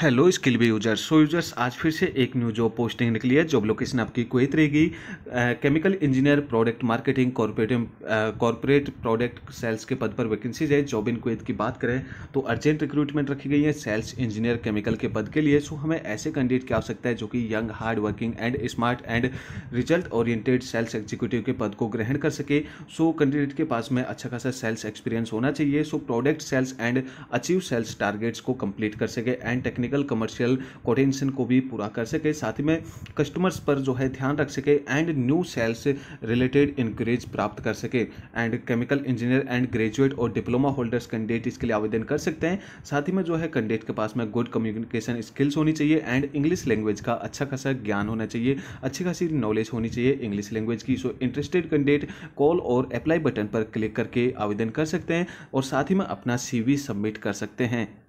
hello skill B users so users आज फिर से एक न्यू जॉब पोस्टिंग निकली है जॉब लोकेशन आपकी क्वेत रहेगी chemical engineer product marketing corporate corporate product sales के पद पर वैकेंसीज है जॉब इन क्वेत की बात करें तो अर्जेंट रिक्रूटमेंट रखी गई है सेल्स इंजीनियर केमिकल के पद के लिए सो so, हमें ऐसे कैंडिडेट की आवश्यकता है जो कि young hard working and smart and result oriented sales executive के पद को ग्रहण कर सके सो so, कैंडिडेट के पास में अच्छा खासा सेल्स एक्सपीरियंस होना चाहिए so product sales and achieve sales targets को कंप्लीट कर सके and technique technical commercial quotation को भी पूरा कर सके साथ ही में कस्टमर्स पर जो है ध्यान रख सके and new sales related increase प्राप्त कर सके and chemical engineer and graduate और डिप्लोमा होल्डर्स कैंडिडेट इसके लिए आवेदन कर सकते हैं साथ ही में जो है कैंडिडेट के पास में गुड कम्युनिकेशन स्किल्स होनी चाहिए एंड इंग्लिश लैंग्वेज का अच्छा खासा ज्ञान होना चाहिए अच्छी खासी नॉलेज होनी चाहिए इंग्लिश लैंग्वेज की सो इंटरेस्टेड कैंडिडेट कॉल और अप्लाई बटन पर क्लिक करके आवेदन कर सकते हैं और साथ ही में अपना सी सबमिट कर सकते हैं